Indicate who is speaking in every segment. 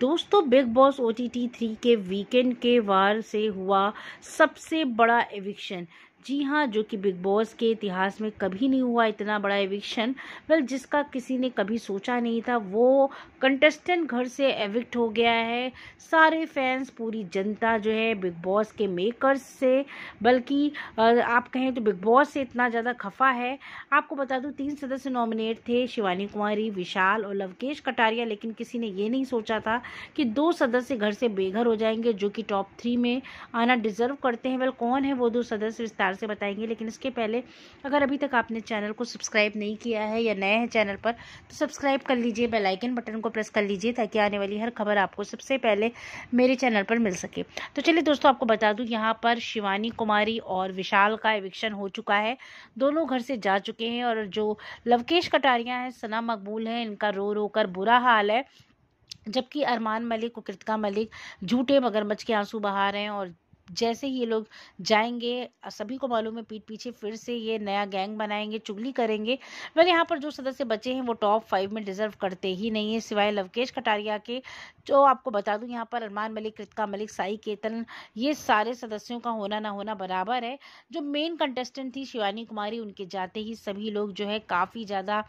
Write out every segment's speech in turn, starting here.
Speaker 1: दोस्तों Bigg Boss O T T three के weekend के वार से हुआ सबसे बड़ा एविक्शन जी हाँ जो कि बिग बॉस के इतिहास में कभी नहीं हुआ इतना बड़ा एविक्शन वेल जिसका किसी ने कभी सोचा नहीं था वो कंटेस्टेंट घर से एविक्ट हो गया है सारे फैंस पूरी जनता जो है बिग बॉस के मेकर्स से बल्कि आप कहें तो बिग बॉस से इतना ज़्यादा खफा है आपको बता दूँ तीन सदस्य नॉमिनेट थे शिवानी कुमारी विशाल और लवकेश कटारिया लेकिन किसी ने ये नहीं सोचा था कि दो सदस्य घर से बेघर हो जाएंगे जो कि टॉप थ्री में आना डिजर्व करते हैं वेल कौन है वो दो सदस्य विस्तार विस्तार से बताएंगे लेकिन इसके पहले अगर अभी तक आपने चैनल को सब्सक्राइब नहीं किया है या नए हैं चैनल पर तो सब्सक्राइब कर लीजिए बेलाइकन बटन को प्रेस कर लीजिए ताकि आने वाली हर खबर आपको सबसे पहले मेरे चैनल पर मिल सके तो चलिए दोस्तों आपको बता दूँ यहाँ पर शिवानी कुमारी और विशाल का एविक्शन हो चुका है दोनों घर से जा चुके हैं और जो लवकेश कटारिया हैं सना मकबूल हैं इनका रो रो कर बुरा हाल है जबकि अरमान मलिक और कृतिका मलिक झूठे मगरमच्छ के आंसू बहा रहे हैं और जैसे ही ये लोग जाएंगे सभी को मालूम है पीठ पीछे फिर से ये नया गैंग बनाएंगे चुगली करेंगे वह यहाँ पर जो सदस्य बचे हैं वो टॉप फाइव में डिजर्व करते ही नहीं है सिवाय लवकेश कटारिया के जो आपको बता दूँ यहाँ पर अरमान मलिक कृतिका मलिक साई केतन ये सारे सदस्यों का होना ना होना बराबर है जो मेन कंटेस्टेंट थी शिवानी कुमारी उनके जाते ही सभी लोग जो है काफ़ी ज़्यादा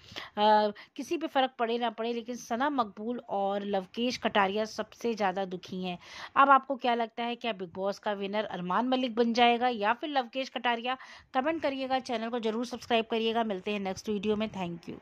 Speaker 1: किसी पर फ़र्क पड़े ना पड़े लेकिन सना मकबूल और लवकेश कटारिया सबसे ज़्यादा दुखी हैं अब आपको क्या लगता है क्या बिग बॉस का विनर विनर अरमान मलिक बन जाएगा या फिर लवकेश कटारिया कमेंट करिएगा चैनल को जरूर सब्सक्राइब करिएगा मिलते हैं नेक्स्ट वीडियो में थैंक यू